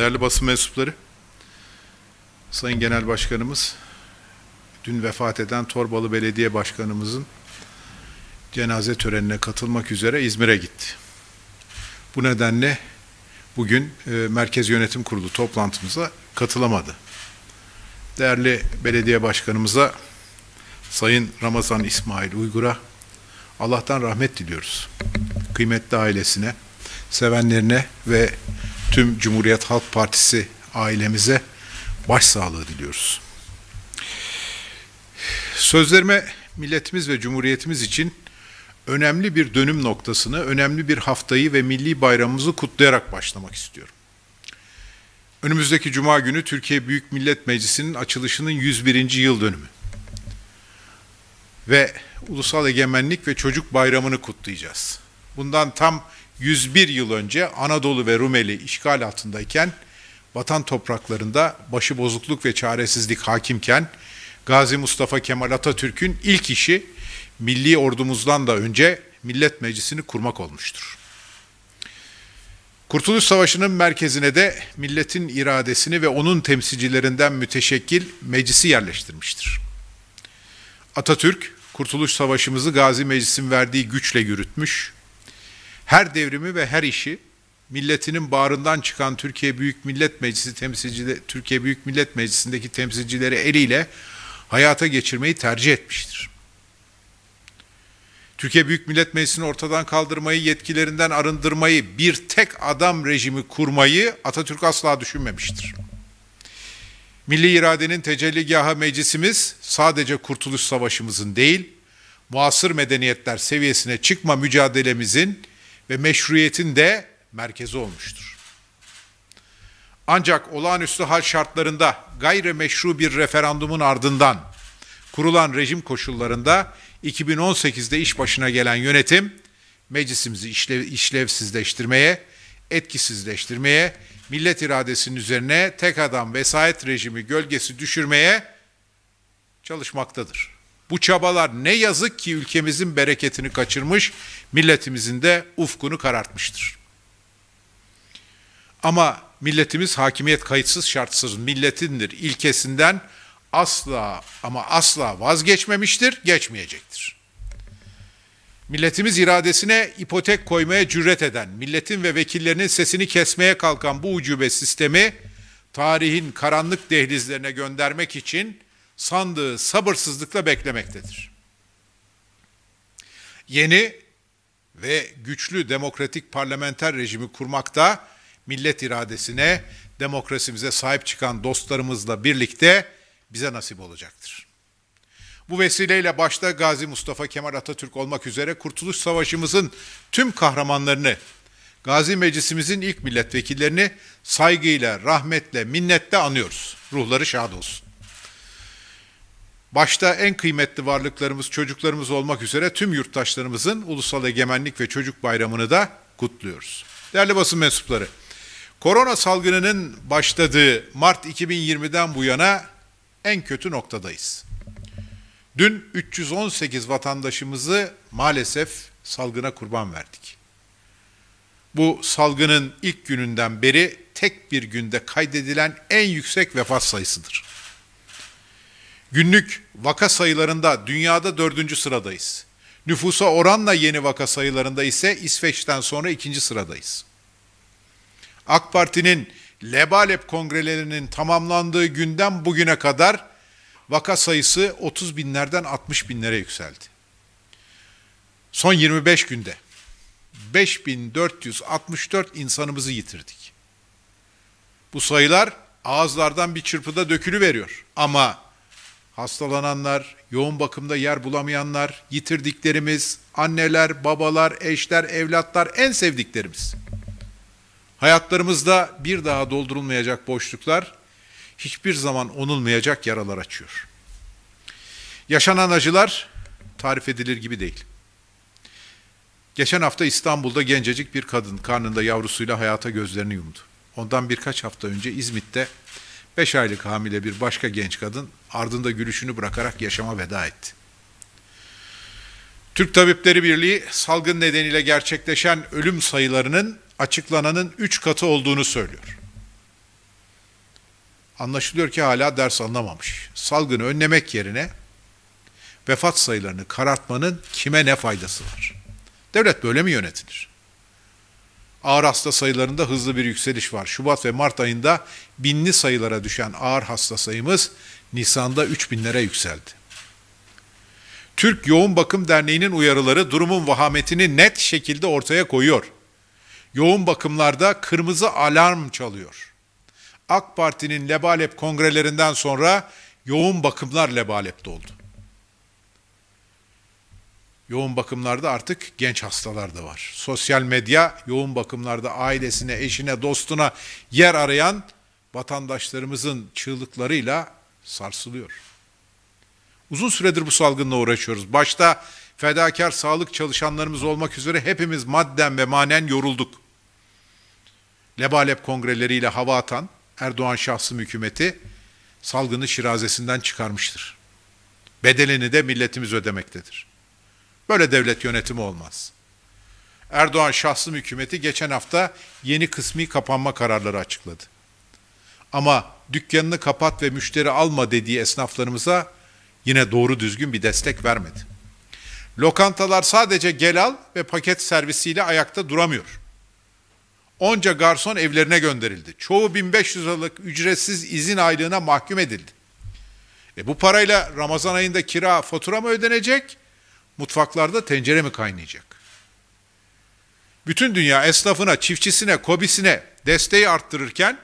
Değerli basın mensupları, Sayın Genel Başkanımız, dün vefat eden Torbalı Belediye Başkanımızın cenaze törenine katılmak üzere İzmir'e gitti. Bu nedenle bugün e, Merkez Yönetim Kurulu toplantımıza katılamadı. Değerli belediye başkanımıza Sayın Ramazan İsmail Uygur'a Allah'tan rahmet diliyoruz. Kıymetli ailesine, sevenlerine ve tüm Cumhuriyet Halk Partisi ailemize başsağlığı diliyoruz. Sözlerime milletimiz ve cumhuriyetimiz için önemli bir dönüm noktasını, önemli bir haftayı ve milli bayramımızı kutlayarak başlamak istiyorum. Önümüzdeki cuma günü Türkiye Büyük Millet Meclisi'nin açılışının 101. yıl dönümü. Ve Ulusal Egemenlik ve Çocuk Bayramı'nı kutlayacağız. Bundan tam 101 yıl önce Anadolu ve Rumeli işgal altındayken vatan topraklarında başı bozukluk ve çaresizlik hakimken Gazi Mustafa Kemal Atatürk'ün ilk işi milli ordumuzdan da önce Millet Meclisi'ni kurmak olmuştur. Kurtuluş Savaşı'nın merkezine de milletin iradesini ve onun temsilcilerinden müteşekkil meclisi yerleştirmiştir. Atatürk, Kurtuluş Savaşı'mızı Gazi Meclis'in verdiği güçle yürütmüş, her devrimi ve her işi milletinin bağrından çıkan Türkiye Büyük Millet Meclisi temsilcileri Türkiye Büyük Millet Meclisi'ndeki temsilcileri eliyle hayata geçirmeyi tercih etmiştir. Türkiye Büyük Millet Meclisi'ni ortadan kaldırmayı, yetkilerinden arındırmayı, bir tek adam rejimi kurmayı Atatürk asla düşünmemiştir. Milli iradenin tecelligahı meclisimiz sadece kurtuluş savaşımızın değil, muasır medeniyetler seviyesine çıkma mücadelemizin ve meşruiyetin de merkezi olmuştur. Ancak olağanüstü hal şartlarında gayrimeşru bir referandumun ardından kurulan rejim koşullarında 2018'de iş başına gelen yönetim meclisimizi işlev, işlevsizleştirmeye, etkisizleştirmeye, millet iradesinin üzerine tek adam vesayet rejimi gölgesi düşürmeye çalışmaktadır. Bu çabalar ne yazık ki ülkemizin bereketini kaçırmış, milletimizin de ufkunu karartmıştır. Ama milletimiz hakimiyet kayıtsız şartsız milletindir ilkesinden asla ama asla vazgeçmemiştir, geçmeyecektir. Milletimiz iradesine ipotek koymaya cüret eden, milletin ve vekillerinin sesini kesmeye kalkan bu ucube sistemi tarihin karanlık dehlizlerine göndermek için sandığı sabırsızlıkla beklemektedir. Yeni ve güçlü demokratik parlamenter rejimi kurmakta millet iradesine, demokrasimize sahip çıkan dostlarımızla birlikte bize nasip olacaktır. Bu vesileyle başta Gazi Mustafa Kemal Atatürk olmak üzere Kurtuluş Savaşımızın tüm kahramanlarını, Gazi Meclisimizin ilk milletvekillerini saygıyla, rahmetle, minnetle anıyoruz. Ruhları şad olsun. Başta en kıymetli varlıklarımız, çocuklarımız olmak üzere tüm yurttaşlarımızın Ulusal Egemenlik ve Çocuk Bayramı'nı da kutluyoruz. Değerli basın mensupları, korona salgınının başladığı Mart 2020'den bu yana en kötü noktadayız. Dün 318 vatandaşımızı maalesef salgına kurban verdik. Bu salgının ilk gününden beri tek bir günde kaydedilen en yüksek vefat sayısıdır. Günlük vaka sayılarında dünyada dördüncü sıradayız. Nüfusa oranla yeni vaka sayılarında ise İsveç'ten sonra ikinci sıradayız. AK Parti'nin Lebalep kongrelerinin tamamlandığı günden bugüne kadar vaka sayısı 30 binlerden 60 binlere yükseldi. Son 25 günde 5464 insanımızı yitirdik. Bu sayılar ağızlardan bir çırpıda dökülü veriyor ama hastalananlar, yoğun bakımda yer bulamayanlar, yitirdiklerimiz, anneler, babalar, eşler, evlatlar en sevdiklerimiz. Hayatlarımızda bir daha doldurulmayacak boşluklar hiçbir zaman onulmayacak yaralar açıyor. Yaşanan acılar tarif edilir gibi değil. Geçen hafta İstanbul'da gencecik bir kadın karnında yavrusuyla hayata gözlerini yumdu. Ondan birkaç hafta önce İzmit'te Beş aylık hamile bir başka genç kadın ardında gülüşünü bırakarak yaşama veda etti. Türk Tabipleri Birliği salgın nedeniyle gerçekleşen ölüm sayılarının açıklananın üç katı olduğunu söylüyor. Anlaşılıyor ki hala ders anlamamış. Salgını önlemek yerine vefat sayılarını karartmanın kime ne faydası var? Devlet böyle mi yönetilir? Ağır hasta sayılarında hızlı bir yükseliş var. Şubat ve Mart ayında binli sayılara düşen ağır hasta sayımız Nisan'da 3000'lere yükseldi. Türk Yoğun Bakım Derneği'nin uyarıları durumun vahametini net şekilde ortaya koyuyor. Yoğun bakımlarda kırmızı alarm çalıyor. AK Parti'nin lebalep kongrelerinden sonra yoğun bakımlar lebalepte oldu yoğun bakımlarda artık genç hastalar da var. Sosyal medya yoğun bakımlarda ailesine, eşine, dostuna yer arayan vatandaşlarımızın çığlıklarıyla sarsılıyor. Uzun süredir bu salgınla uğraşıyoruz. Başta fedakar sağlık çalışanlarımız olmak üzere hepimiz madden ve manen yorulduk. Lebalep kongreleriyle hava atan Erdoğan şahsım hükümeti salgını şirazesinden çıkarmıştır. Bedelini de milletimiz ödemektedir. Böyle devlet yönetimi olmaz. Erdoğan şahsım hükümeti geçen hafta yeni kısmi kapanma kararları açıkladı. Ama dükkanını kapat ve müşteri alma dediği esnaflarımıza yine doğru düzgün bir destek vermedi. Lokantalar sadece gel al ve paket servisiyle ayakta duramıyor. Onca garson evlerine gönderildi. Çoğu 1500 liralık ücretsiz izin aylığına mahkum edildi. E bu parayla Ramazan ayında kira, fatura mı ödenecek? mutfaklarda tencere mi kaynayacak? Bütün dünya esnafına, çiftçisine, kobisine desteği arttırırken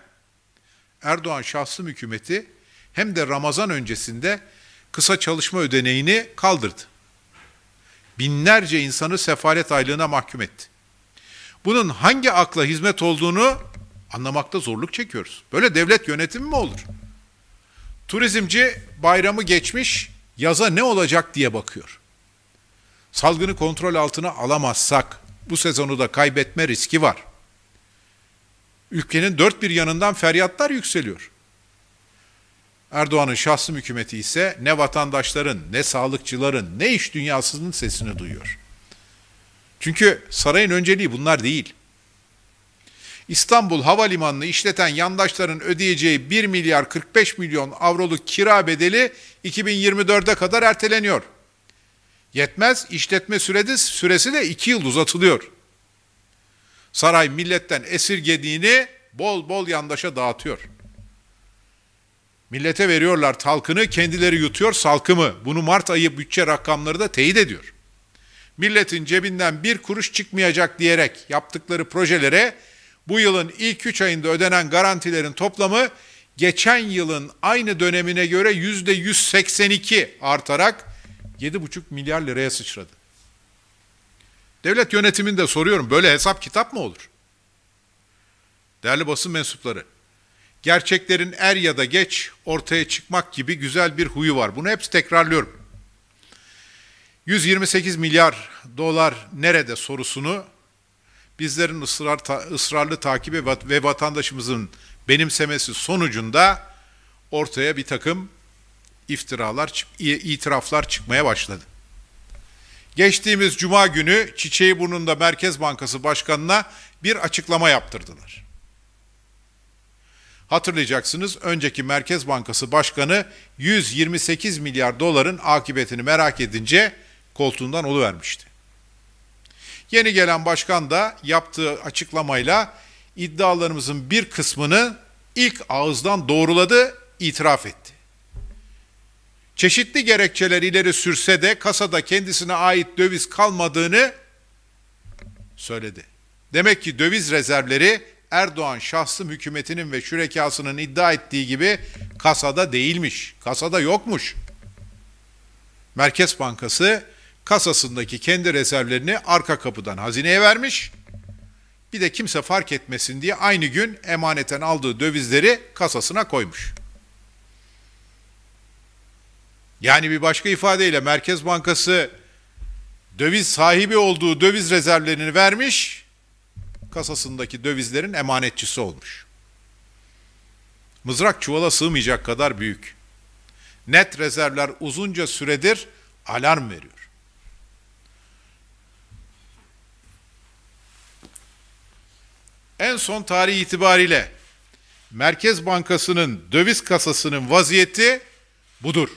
Erdoğan şahsım hükümeti hem de Ramazan öncesinde kısa çalışma ödeneğini kaldırdı. Binlerce insanı sefalet aylığına mahkum etti. Bunun hangi akla hizmet olduğunu anlamakta zorluk çekiyoruz. Böyle devlet yönetimi mi olur? Turizmci bayramı geçmiş, yaza ne olacak diye bakıyor salgını kontrol altına alamazsak bu sezonu da kaybetme riski var. Ülkenin dört bir yanından feryatlar yükseliyor. Erdoğan'ın şahsı hükümeti ise ne vatandaşların, ne sağlıkçıların, ne iş dünyasının sesini duyuyor. Çünkü sarayın önceliği bunlar değil. İstanbul Havalimanı'nı işleten yandaşların ödeyeceği 1 milyar 45 milyon avroluk kira bedeli 2024'e kadar erteleniyor.'' Yetmez işletme süresi, süresi de iki yıl uzatılıyor. Saray milletten esirgediğini bol bol yandaşa dağıtıyor. Millete veriyorlar talkını, kendileri yutuyor salkımı. Bunu Mart ayı bütçe rakamları da teyit ediyor. Milletin cebinden bir kuruş çıkmayacak diyerek yaptıkları projelere bu yılın ilk üç ayında ödenen garantilerin toplamı geçen yılın aynı dönemine göre yüzde %182 artarak 7,5 milyar liraya sıçradı. Devlet yönetiminde soruyorum böyle hesap kitap mı olur? Değerli basın mensupları, gerçeklerin er ya da geç ortaya çıkmak gibi güzel bir huyu var. Bunu hepsi tekrarlıyorum. 128 milyar dolar nerede sorusunu bizlerin ısrar, ta, ısrarlı takibi ve vatandaşımızın benimsemesi sonucunda ortaya bir takım iftiralar, itiraflar çıkmaya başladı. Geçtiğimiz cuma günü çiçeği burnunda Merkez Bankası Başkanı'na bir açıklama yaptırdılar. Hatırlayacaksınız önceki Merkez Bankası Başkanı 128 milyar doların akıbetini merak edince koltuğundan vermişti. Yeni gelen başkan da yaptığı açıklamayla iddialarımızın bir kısmını ilk ağızdan doğruladı, itiraf etti çeşitli gerekçeler ileri sürse de kasada kendisine ait döviz kalmadığını söyledi. Demek ki döviz rezervleri Erdoğan şahsım hükümetinin ve şürekasının iddia ettiği gibi kasada değilmiş. Kasada yokmuş. Merkez Bankası kasasındaki kendi rezervlerini arka kapıdan hazineye vermiş. Bir de kimse fark etmesin diye aynı gün emaneten aldığı dövizleri kasasına koymuş. Yani bir başka ifadeyle Merkez Bankası döviz sahibi olduğu döviz rezervlerini vermiş, kasasındaki dövizlerin emanetçisi olmuş. Mızrak çuvala sığmayacak kadar büyük. Net rezervler uzunca süredir alarm veriyor. En son tarih itibariyle Merkez Bankası'nın döviz kasasının vaziyeti budur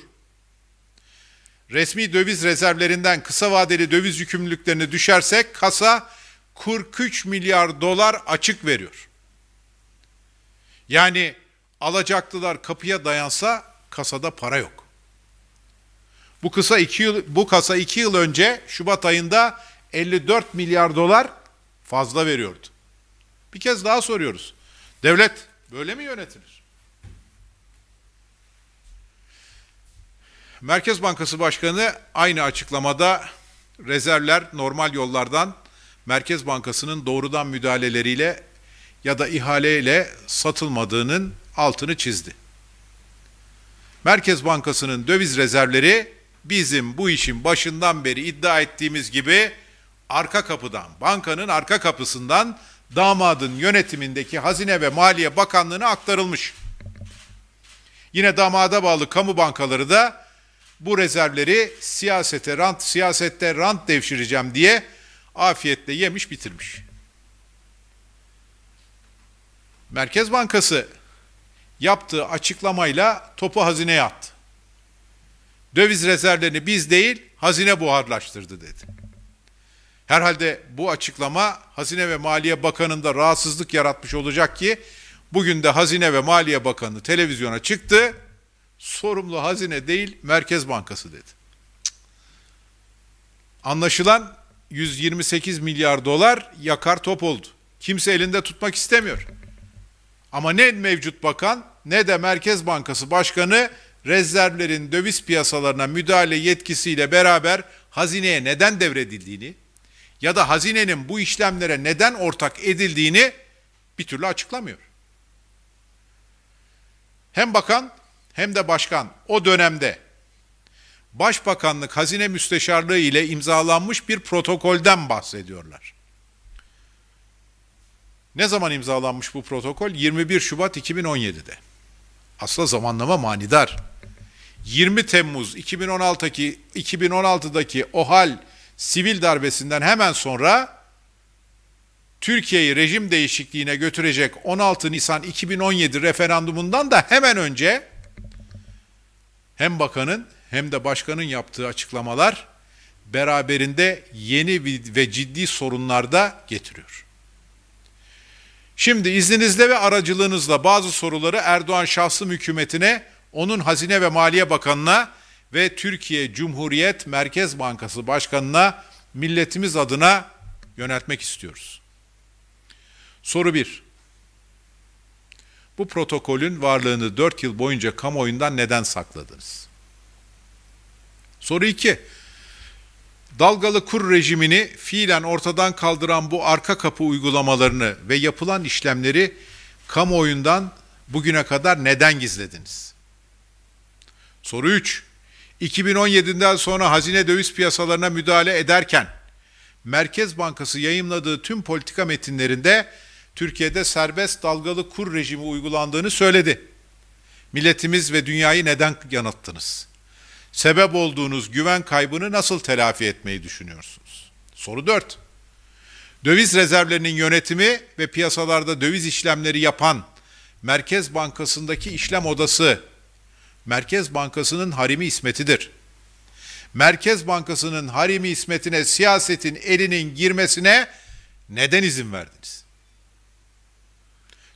resmi döviz rezervlerinden kısa vadeli döviz yükümlülüklerini düşersek kasa 43 milyar dolar açık veriyor. Yani alacaklılar kapıya dayansa kasada para yok. Bu kısa iki yıl bu kasa 2 yıl önce Şubat ayında 54 milyar dolar fazla veriyordu. Bir kez daha soruyoruz. Devlet böyle mi yönetilir? Merkez Bankası Başkanı aynı açıklamada rezervler normal yollardan Merkez Bankası'nın doğrudan müdahaleleriyle ya da ihaleyle satılmadığının altını çizdi. Merkez Bankası'nın döviz rezervleri bizim bu işin başından beri iddia ettiğimiz gibi arka kapıdan, bankanın arka kapısından damadın yönetimindeki Hazine ve Maliye Bakanlığı'na aktarılmış. Yine damada bağlı kamu bankaları da bu rezervleri siyasete rant, siyasette rant devşireceğim diye afiyetle yemiş bitirmiş. Merkez Bankası yaptığı açıklamayla topu hazineye attı. Döviz rezervlerini biz değil, hazine buharlaştırdı dedi. Herhalde bu açıklama Hazine ve Maliye Bakanı'nda rahatsızlık yaratmış olacak ki bugün de Hazine ve Maliye Bakanı televizyona çıktı sorumlu hazine değil Merkez Bankası dedi. Anlaşılan 128 milyar dolar yakar top oldu. Kimse elinde tutmak istemiyor. Ama ne mevcut bakan ne de Merkez Bankası Başkanı rezervlerin döviz piyasalarına müdahale yetkisiyle beraber hazineye neden devredildiğini ya da hazinenin bu işlemlere neden ortak edildiğini bir türlü açıklamıyor. Hem bakan hem de başkan o dönemde Başbakanlık Hazine Müsteşarlığı ile imzalanmış bir protokolden bahsediyorlar. Ne zaman imzalanmış bu protokol? 21 Şubat 2017'de. Asla zamanlama manidar. 20 Temmuz 2016'daki 2016'daki OHAL sivil darbesinden hemen sonra Türkiye'yi rejim değişikliğine götürecek 16 Nisan 2017 referandumundan da hemen önce hem bakanın hem de başkanın yaptığı açıklamalar beraberinde yeni ve ciddi sorunlar da getiriyor. Şimdi izninizle ve aracılığınızla bazı soruları Erdoğan şahsım hükümetine, onun Hazine ve Maliye Bakanına ve Türkiye Cumhuriyet Merkez Bankası Başkanına milletimiz adına yöneltmek istiyoruz. Soru 1. Bu protokolün varlığını 4 yıl boyunca kamuoyundan neden sakladınız? Soru 2. Dalgalı kur rejimini fiilen ortadan kaldıran bu arka kapı uygulamalarını ve yapılan işlemleri kamuoyundan bugüne kadar neden gizlediniz? Soru 3. 2017'den sonra hazine döviz piyasalarına müdahale ederken Merkez Bankası yayımladığı tüm politika metinlerinde Türkiye'de serbest dalgalı kur rejimi uygulandığını söyledi. Milletimiz ve dünyayı neden yanılttınız? Sebep olduğunuz güven kaybını nasıl telafi etmeyi düşünüyorsunuz? Soru 4. Döviz rezervlerinin yönetimi ve piyasalarda döviz işlemleri yapan Merkez Bankası'ndaki işlem odası Merkez Bankası'nın harimi ismetidir. Merkez Bankası'nın harimi ismetine siyasetin elinin girmesine neden izin verdiniz?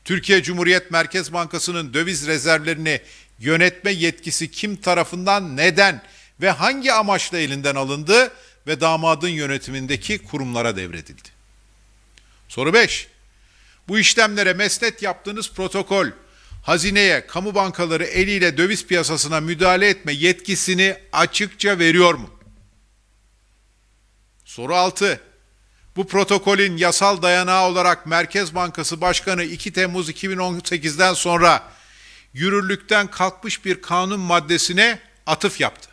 Türkiye Cumhuriyet Merkez Bankası'nın döviz rezervlerini yönetme yetkisi kim tarafından, neden ve hangi amaçla elinden alındı ve damadın yönetimindeki kurumlara devredildi? Soru 5. Bu işlemlere mesnet yaptığınız protokol hazineye, kamu bankaları eliyle döviz piyasasına müdahale etme yetkisini açıkça veriyor mu? Soru 6. Bu protokolün yasal dayanağı olarak Merkez Bankası Başkanı 2 Temmuz 2018'den sonra yürürlükten kalkmış bir kanun maddesine atıf yaptı.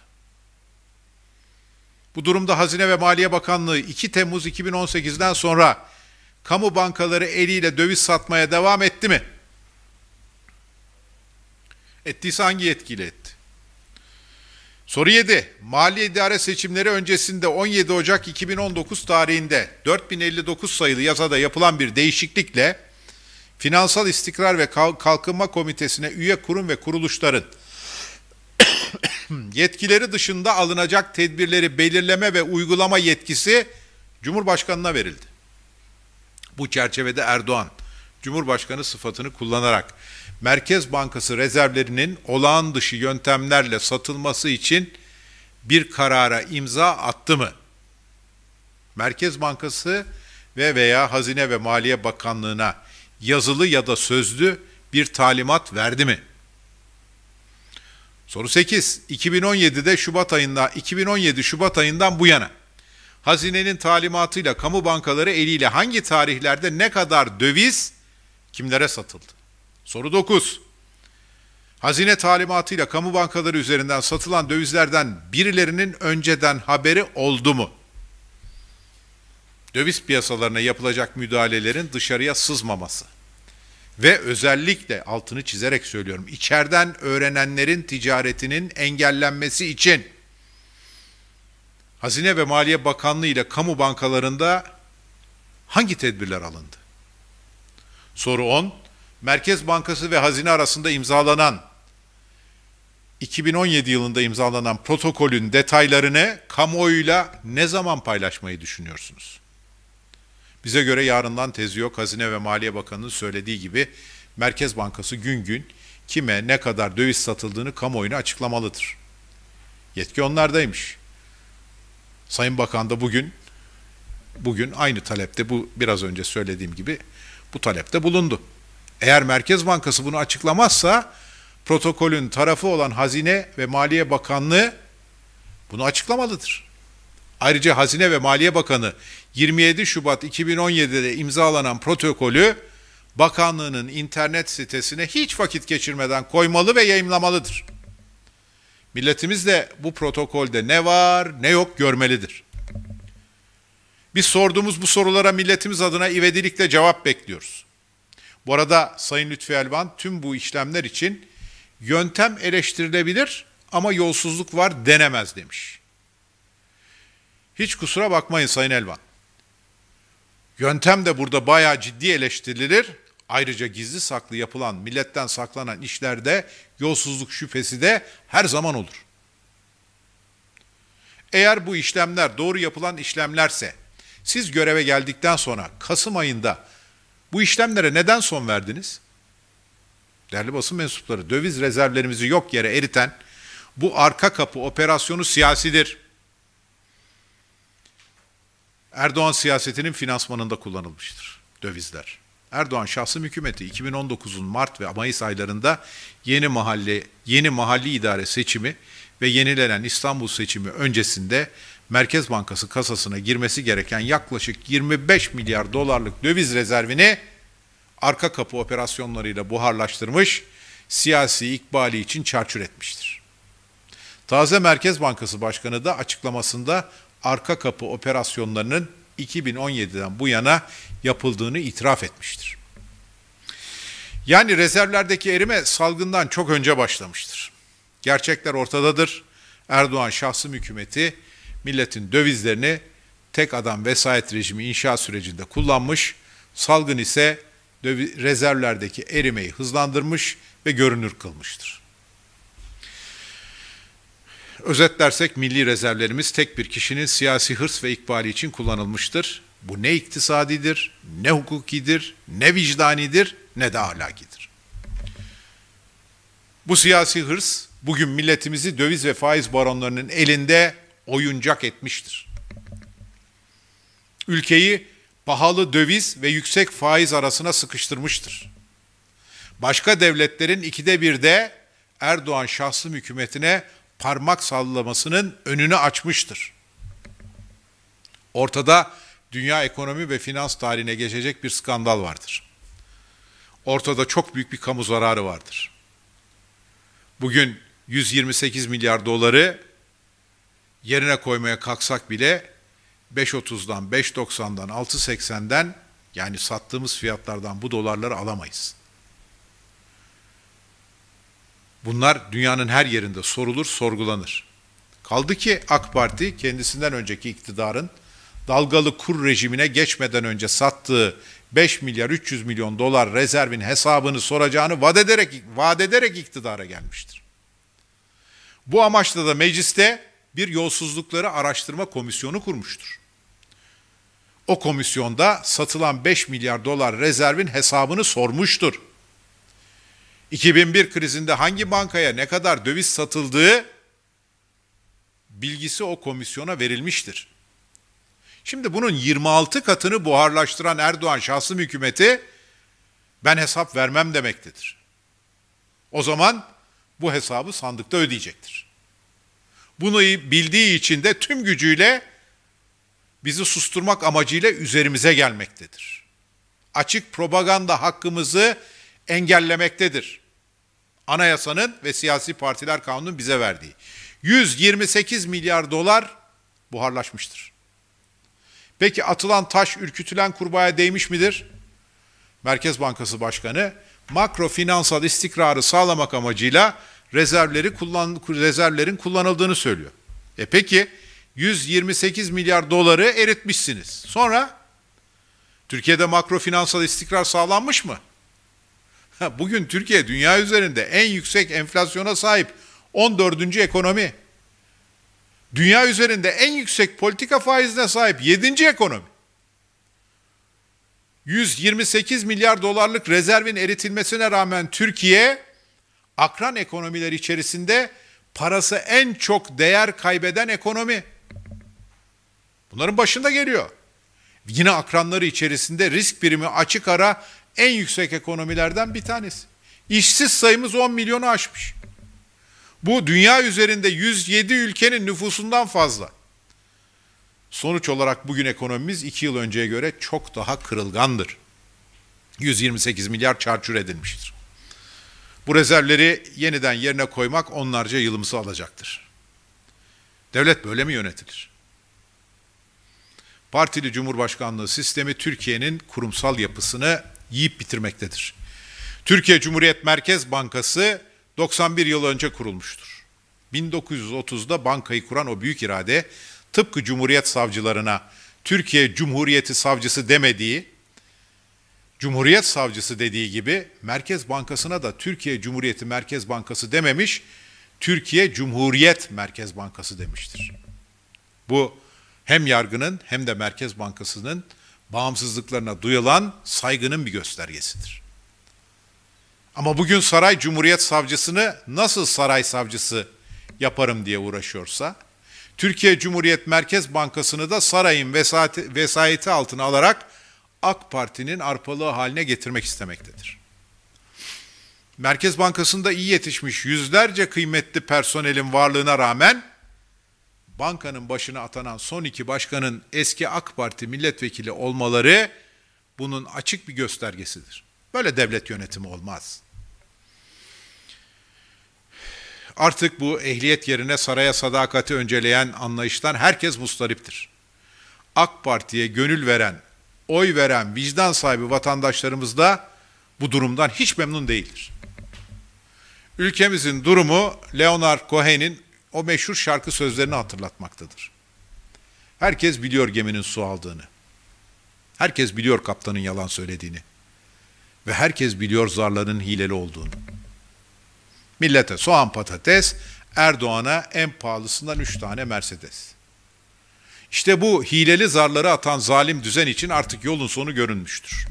Bu durumda Hazine ve Maliye Bakanlığı 2 Temmuz 2018'den sonra kamu bankaları eliyle döviz satmaya devam etti mi? Ettiyse hangi yetkiyle etti? Soru 7. Mali idare seçimleri öncesinde 17 Ocak 2019 tarihinde 4059 sayılı yasada yapılan bir değişiklikle Finansal İstikrar ve Kalkınma Komitesi'ne üye kurum ve kuruluşların yetkileri dışında alınacak tedbirleri belirleme ve uygulama yetkisi Cumhurbaşkanına verildi. Bu çerçevede Erdoğan Cumhurbaşkanı sıfatını kullanarak Merkez Bankası rezervlerinin olağan dışı yöntemlerle satılması için bir karara imza attı mı? Merkez Bankası ve veya Hazine ve Maliye Bakanlığı'na yazılı ya da sözlü bir talimat verdi mi? Soru 8. 2017'de Şubat ayında 2017 Şubat ayından bu yana hazinenin talimatıyla kamu bankaları eliyle hangi tarihlerde ne kadar döviz kimlere satıldı? Soru 9. Hazine talimatıyla kamu bankaları üzerinden satılan dövizlerden birilerinin önceden haberi oldu mu? Döviz piyasalarına yapılacak müdahalelerin dışarıya sızmaması ve özellikle altını çizerek söylüyorum içeriden öğrenenlerin ticaretinin engellenmesi için Hazine ve Maliye Bakanlığı ile kamu bankalarında hangi tedbirler alındı? Soru 10. Merkez Bankası ve Hazine arasında imzalanan 2017 yılında imzalanan protokolün detaylarını kamuoyuyla ne zaman paylaşmayı düşünüyorsunuz? Bize göre yarından tezi yok. Hazine ve Maliye Bakanı'nın söylediği gibi Merkez Bankası gün gün kime ne kadar döviz satıldığını kamuoyuna açıklamalıdır. Yetki onlardaymış. Sayın Bakan da bugün bugün aynı talepte bu biraz önce söylediğim gibi bu talepte bulundu. Eğer Merkez Bankası bunu açıklamazsa protokolün tarafı olan Hazine ve Maliye Bakanlığı bunu açıklamalıdır. Ayrıca Hazine ve Maliye Bakanı 27 Şubat 2017'de imzalanan protokolü bakanlığının internet sitesine hiç vakit geçirmeden koymalı ve yayımlamalıdır. Milletimiz de bu protokolde ne var ne yok görmelidir. Biz sorduğumuz bu sorulara milletimiz adına ivedilikle cevap bekliyoruz. Bu arada Sayın Lütfi Elvan tüm bu işlemler için yöntem eleştirilebilir ama yolsuzluk var denemez demiş. Hiç kusura bakmayın Sayın Elvan. Yöntem de burada bayağı ciddi eleştirilir. Ayrıca gizli saklı yapılan, milletten saklanan işlerde yolsuzluk şüphesi de her zaman olur. Eğer bu işlemler doğru yapılan işlemlerse, siz göreve geldikten sonra Kasım ayında bu işlemlere neden son verdiniz? Değerli basın mensupları, döviz rezervlerimizi yok yere eriten bu arka kapı operasyonu siyasidir. Erdoğan siyasetinin finansmanında kullanılmıştır dövizler. Erdoğan şahsi hükümeti 2019'un Mart ve Mayıs aylarında yeni mahalle yeni mahalli idare seçimi ve yenilenen İstanbul seçimi öncesinde Merkez Bankası kasasına girmesi gereken yaklaşık 25 milyar dolarlık döviz rezervini arka kapı operasyonlarıyla buharlaştırmış, siyasi ikbali için çarçur etmiştir. Taze Merkez Bankası Başkanı da açıklamasında arka kapı operasyonlarının 2017'den bu yana yapıldığını itiraf etmiştir. Yani rezervlerdeki erime salgından çok önce başlamıştır. Gerçekler ortadadır. Erdoğan şahsım hükümeti milletin dövizlerini tek adam vesayet rejimi inşa sürecinde kullanmış, salgın ise rezervlerdeki erimeyi hızlandırmış ve görünür kılmıştır. Özetlersek milli rezervlerimiz tek bir kişinin siyasi hırs ve ikbali için kullanılmıştır. Bu ne iktisadidir, ne hukukidir, ne vicdanidir, ne de ahlakidir. Bu siyasi hırs bugün milletimizi döviz ve faiz baronlarının elinde oyuncak etmiştir. Ülkeyi pahalı döviz ve yüksek faiz arasına sıkıştırmıştır. Başka devletlerin ikide bir de Erdoğan şahsım hükümetine parmak sallamasının önünü açmıştır. Ortada dünya ekonomi ve finans tarihine geçecek bir skandal vardır. Ortada çok büyük bir kamu zararı vardır. Bugün 128 milyar doları yerine koymaya kalksak bile 5.30'dan, 5.90'dan, 6.80'den yani sattığımız fiyatlardan bu dolarları alamayız. Bunlar dünyanın her yerinde sorulur, sorgulanır. Kaldı ki AK Parti kendisinden önceki iktidarın dalgalı kur rejimine geçmeden önce sattığı 5 milyar 300 milyon dolar rezervin hesabını soracağını vaat ederek, vaat ederek iktidara gelmiştir. Bu amaçla da mecliste bir yolsuzlukları araştırma komisyonu kurmuştur. O komisyonda satılan 5 milyar dolar rezervin hesabını sormuştur. 2001 krizinde hangi bankaya ne kadar döviz satıldığı bilgisi o komisyona verilmiştir. Şimdi bunun 26 katını buharlaştıran Erdoğan şahsım hükümeti ben hesap vermem demektedir. O zaman bu hesabı sandıkta ödeyecektir. Bunu bildiği için de tüm gücüyle bizi susturmak amacıyla üzerimize gelmektedir. Açık propaganda hakkımızı engellemektedir. Anayasanın ve siyasi partiler kanunun bize verdiği 128 milyar dolar buharlaşmıştır. Peki atılan taş ürkütülen kurbağaya değmiş midir? Merkez Bankası Başkanı makro finansal istikrarı sağlamak amacıyla rezervleri kullan, rezervlerin kullanıldığını söylüyor. E peki 128 milyar doları eritmişsiniz. Sonra Türkiye'de makro finansal istikrar sağlanmış mı? bugün Türkiye dünya üzerinde en yüksek enflasyona sahip 14. ekonomi. Dünya üzerinde en yüksek politika faizine sahip 7. ekonomi. 128 milyar dolarlık rezervin eritilmesine rağmen Türkiye akran ekonomiler içerisinde parası en çok değer kaybeden ekonomi. Bunların başında geliyor. Yine akranları içerisinde risk birimi açık ara en yüksek ekonomilerden bir tanesi. İşsiz sayımız 10 milyonu aşmış. Bu dünya üzerinde 107 ülkenin nüfusundan fazla. Sonuç olarak bugün ekonomimiz 2 yıl önceye göre çok daha kırılgandır. 128 milyar çarçur edilmiştir. Bu rezervleri yeniden yerine koymak onlarca yılımızı alacaktır. Devlet böyle mi yönetilir? Partili Cumhurbaşkanlığı sistemi Türkiye'nin kurumsal yapısını yiyip bitirmektedir. Türkiye Cumhuriyet Merkez Bankası 91 yıl önce kurulmuştur. 1930'da bankayı kuran o büyük irade tıpkı Cumhuriyet savcılarına Türkiye Cumhuriyeti savcısı demediği, Cumhuriyet Savcısı dediği gibi Merkez Bankası'na da Türkiye Cumhuriyeti Merkez Bankası dememiş, Türkiye Cumhuriyet Merkez Bankası demiştir. Bu hem yargının hem de Merkez Bankası'nın bağımsızlıklarına duyulan saygının bir göstergesidir. Ama bugün saray Cumhuriyet Savcısını nasıl saray savcısı yaparım diye uğraşıyorsa, Türkiye Cumhuriyet Merkez Bankası'nı da sarayın vesayeti altına alarak AK Parti'nin arpalığı haline getirmek istemektedir. Merkez Bankası'nda iyi yetişmiş yüzlerce kıymetli personelin varlığına rağmen bankanın başına atanan son iki başkanın eski AK Parti milletvekili olmaları bunun açık bir göstergesidir. Böyle devlet yönetimi olmaz. Artık bu ehliyet yerine saraya sadakati önceleyen anlayıştan herkes mustariptir. AK Parti'ye gönül veren oy veren vicdan sahibi vatandaşlarımız da bu durumdan hiç memnun değildir. Ülkemizin durumu Leonard Cohen'in o meşhur şarkı sözlerini hatırlatmaktadır. Herkes biliyor geminin su aldığını. Herkes biliyor kaptanın yalan söylediğini. Ve herkes biliyor zarların hileli olduğunu. Millete soğan patates, Erdoğan'a en pahalısından üç tane Mercedes. İşte bu hileli zarları atan zalim düzen için artık yolun sonu görünmüştür.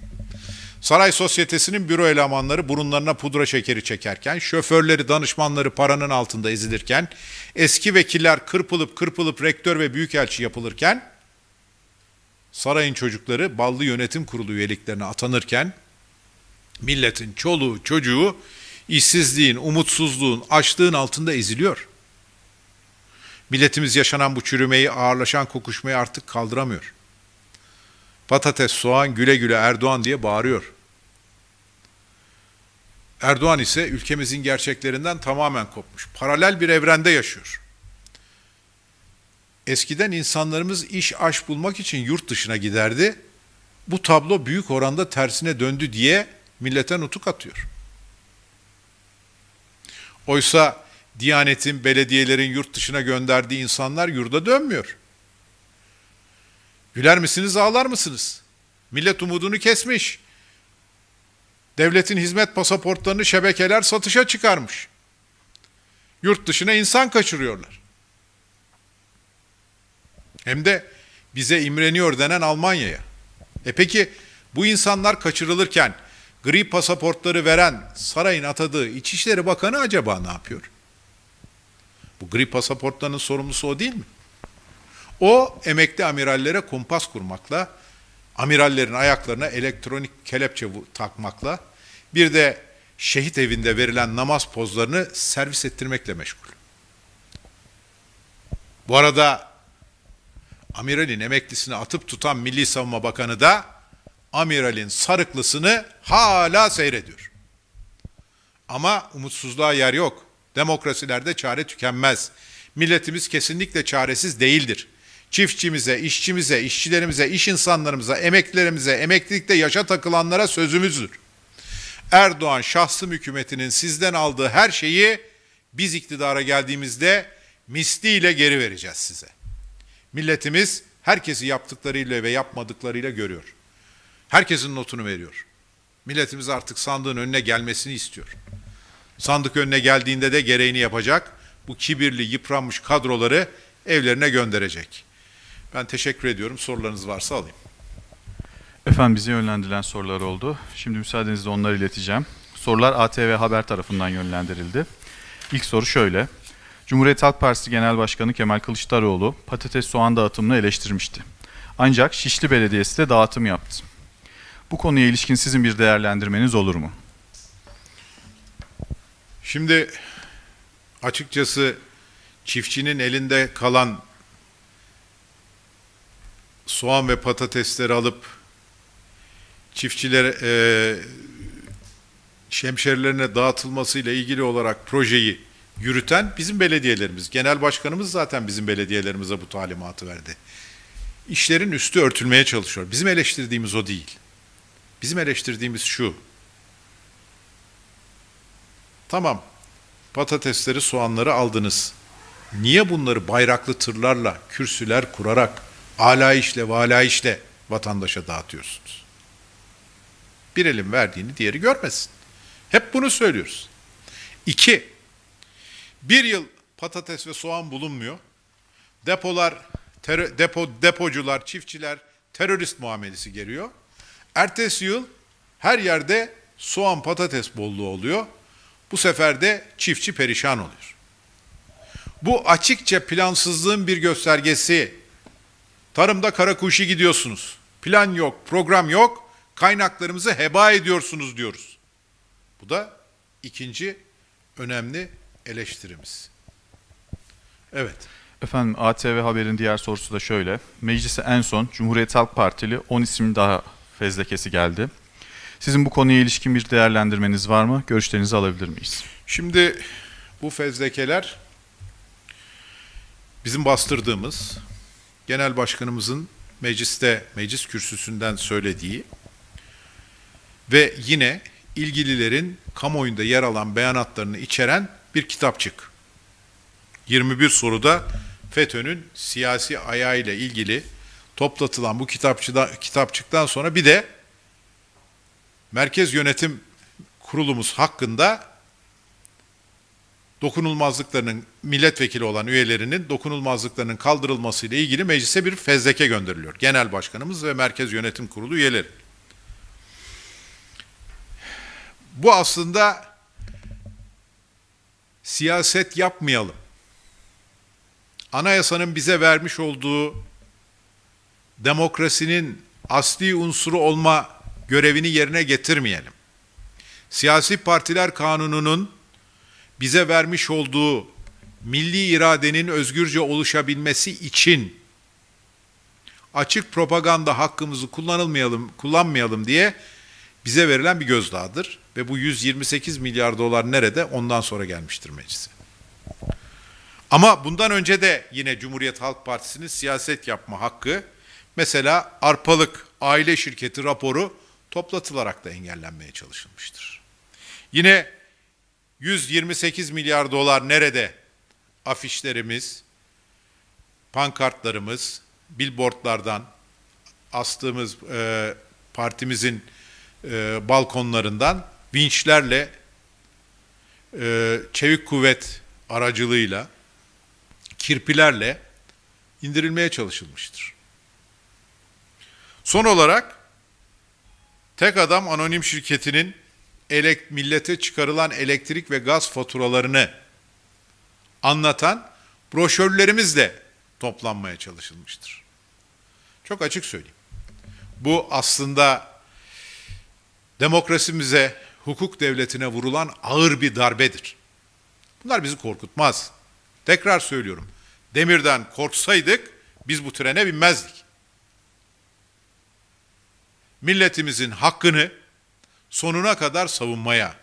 Saray sosyetesinin büro elemanları burunlarına pudra şekeri çekerken, şoförleri, danışmanları paranın altında ezilirken, eski vekiller kırpılıp kırpılıp rektör ve büyükelçi yapılırken, sarayın çocukları ballı yönetim kurulu üyeliklerine atanırken, milletin çoluğu çocuğu işsizliğin, umutsuzluğun, açlığın altında eziliyor. Milletimiz yaşanan bu çürümeyi, ağırlaşan kokuşmayı artık kaldıramıyor. Patates, soğan güle güle Erdoğan diye bağırıyor. Erdoğan ise ülkemizin gerçeklerinden tamamen kopmuş. Paralel bir evrende yaşıyor. Eskiden insanlarımız iş aş bulmak için yurt dışına giderdi. Bu tablo büyük oranda tersine döndü diye millete nutuk atıyor. Oysa Diyanetin, belediyelerin yurt dışına gönderdiği insanlar yurda dönmüyor. Güler misiniz, ağlar mısınız? Millet umudunu kesmiş. Devletin hizmet pasaportlarını şebekeler satışa çıkarmış. Yurt dışına insan kaçırıyorlar. Hem de bize imreniyor denen Almanya'ya. E peki bu insanlar kaçırılırken gri pasaportları veren sarayın atadığı İçişleri Bakanı acaba ne yapıyor? Bu gri pasaportlarının sorumlusu o değil mi? O emekli amirallere kumpas kurmakla, amirallerin ayaklarına elektronik kelepçe takmakla, bir de şehit evinde verilen namaz pozlarını servis ettirmekle meşgul. Bu arada amiralin emeklisini atıp tutan Milli Savunma Bakanı da amiralin sarıklısını hala seyrediyor. Ama umutsuzluğa yer yok. Demokrasilerde çare tükenmez. Milletimiz kesinlikle çaresiz değildir. Çiftçimize, işçimize, işçilerimize, iş insanlarımıza, emeklerimize, emeklilikte yaşa takılanlara sözümüzdür. Erdoğan şahsım hükümetinin sizden aldığı her şeyi biz iktidara geldiğimizde misliyle geri vereceğiz size. Milletimiz herkesi yaptıklarıyla ve yapmadıklarıyla görüyor. Herkesin notunu veriyor. Milletimiz artık sandığın önüne gelmesini istiyor. Sandık önüne geldiğinde de gereğini yapacak. Bu kibirli, yıpranmış kadroları evlerine gönderecek. Ben teşekkür ediyorum. Sorularınız varsa alayım. Efendim bize yönlendirilen sorular oldu. Şimdi müsaadenizle onları ileteceğim. Sorular ATV Haber tarafından yönlendirildi. İlk soru şöyle. Cumhuriyet Halk Partisi Genel Başkanı Kemal Kılıçdaroğlu patates soğan dağıtımını eleştirmişti. Ancak Şişli Belediyesi de dağıtım yaptı. Bu konuya ilişkin sizin bir değerlendirmeniz olur mu? Şimdi açıkçası çiftçinin elinde kalan soğan ve patatesleri alıp çiftçilere e, şemşerilerine dağıtılmasıyla ilgili olarak projeyi yürüten bizim belediyelerimiz. Genel başkanımız zaten bizim belediyelerimize bu talimatı verdi. İşlerin üstü örtülmeye çalışıyor. Bizim eleştirdiğimiz o değil. Bizim eleştirdiğimiz şu. Tamam patatesleri soğanları aldınız. Niye bunları bayraklı tırlarla kürsüler kurarak alayişle valayişle vatandaşa dağıtıyorsunuz? Bir elin verdiğini diğeri görmesin. Hep bunu söylüyoruz. İki, bir yıl patates ve soğan bulunmuyor. Depolar, ter, depo, depocular, çiftçiler terörist muamelesi geliyor. Ertesi yıl her yerde soğan patates bolluğu oluyor. Bu sefer de çiftçi perişan oluyor. Bu açıkça plansızlığın bir göstergesi. Tarımda kara kuşu gidiyorsunuz. Plan yok, program yok. Kaynaklarımızı heba ediyorsunuz diyoruz. Bu da ikinci önemli eleştirimiz. Evet. Efendim ATV Haber'in diğer sorusu da şöyle. Meclise en son Cumhuriyet Halk Partili 10 isim daha fezlekesi geldi. Sizin bu konuya ilişkin bir değerlendirmeniz var mı? Görüşlerinizi alabilir miyiz? Şimdi bu fezlekeler bizim bastırdığımız genel başkanımızın mecliste meclis kürsüsünden söylediği ve yine ilgililerin kamuoyunda yer alan beyanatlarını içeren bir kitapçık. 21 soruda FETÖ'nün siyasi ayağıyla ilgili toplatılan bu kitapçıda, kitapçıktan sonra bir de merkez yönetim kurulumuz hakkında dokunulmazlıklarının milletvekili olan üyelerinin dokunulmazlıklarının kaldırılması ile ilgili meclise bir fezleke gönderiliyor. Genel Başkanımız ve Merkez Yönetim Kurulu üyeleri. Bu aslında siyaset yapmayalım. Anayasanın bize vermiş olduğu demokrasinin asli unsuru olma görevini yerine getirmeyelim. Siyasi partiler kanununun bize vermiş olduğu milli iradenin özgürce oluşabilmesi için açık propaganda hakkımızı kullanılmayalım, kullanmayalım diye bize verilen bir gözdağıdır. Ve bu 128 milyar dolar nerede? Ondan sonra gelmiştir meclise. Ama bundan önce de yine Cumhuriyet Halk Partisi'nin siyaset yapma hakkı, mesela Arpalık aile şirketi raporu toplatılarak da engellenmeye çalışılmıştır. Yine 128 milyar dolar nerede? Afişlerimiz, pankartlarımız, billboardlardan astığımız e, partimizin e, balkonlarından vinçlerle e, çevik kuvvet aracılığıyla kirpilerle indirilmeye çalışılmıştır. Son olarak Tek adam anonim şirketinin elek, millete çıkarılan elektrik ve gaz faturalarını anlatan broşürlerimizle toplanmaya çalışılmıştır. Çok açık söyleyeyim. Bu aslında demokrasimize, hukuk devletine vurulan ağır bir darbedir. Bunlar bizi korkutmaz. Tekrar söylüyorum. Demirden korksaydık biz bu trene binmezdik milletimizin hakkını sonuna kadar savunmaya,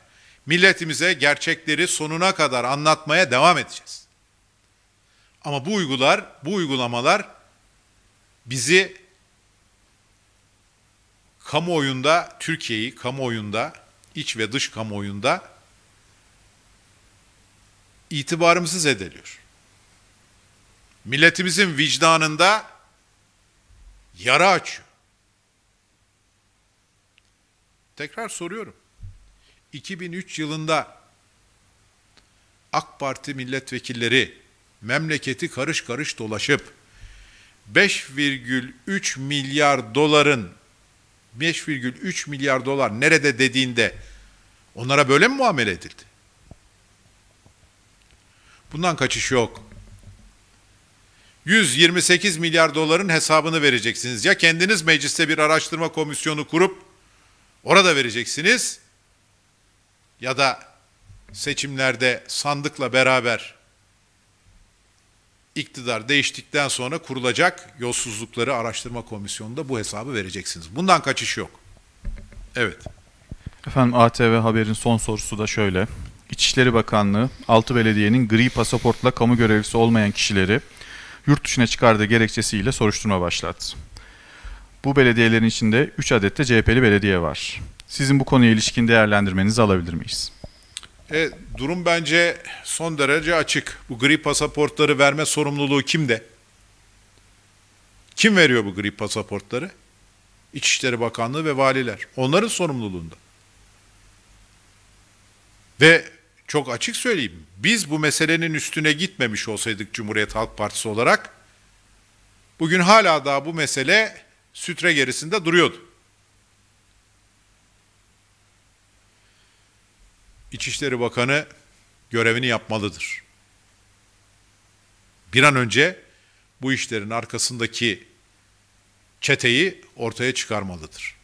milletimize gerçekleri sonuna kadar anlatmaya devam edeceğiz. Ama bu uygular, bu uygulamalar bizi kamuoyunda, Türkiye'yi kamuoyunda, iç ve dış kamuoyunda itibarımızı zedeliyor. Milletimizin vicdanında yara açıyor. Tekrar soruyorum. 2003 yılında AK Parti milletvekilleri memleketi karış karış dolaşıp 5,3 milyar doların 5,3 milyar dolar nerede dediğinde onlara böyle mi muamele edildi? Bundan kaçış yok. 128 milyar doların hesabını vereceksiniz. Ya kendiniz mecliste bir araştırma komisyonu kurup Orada vereceksiniz ya da seçimlerde sandıkla beraber iktidar değiştikten sonra kurulacak yolsuzlukları araştırma komisyonunda bu hesabı vereceksiniz. Bundan kaçış yok. Evet. Efendim ATV Haber'in son sorusu da şöyle. İçişleri Bakanlığı 6 belediyenin gri pasaportla kamu görevlisi olmayan kişileri yurt dışına çıkardığı gerekçesiyle soruşturma başlattı. Bu belediyelerin içinde 3 adet de CHP'li belediye var. Sizin bu konuya ilişkin değerlendirmenizi alabilir miyiz? E, durum bence son derece açık. Bu gri pasaportları verme sorumluluğu kimde? Kim veriyor bu gri pasaportları? İçişleri Bakanlığı ve valiler. Onların sorumluluğunda. Ve çok açık söyleyeyim. Biz bu meselenin üstüne gitmemiş olsaydık Cumhuriyet Halk Partisi olarak bugün hala daha bu mesele sütre gerisinde duruyordu. İçişleri Bakanı görevini yapmalıdır. Bir an önce bu işlerin arkasındaki çeteyi ortaya çıkarmalıdır.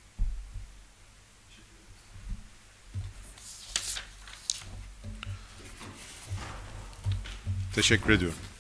Teşekkür ediyorum.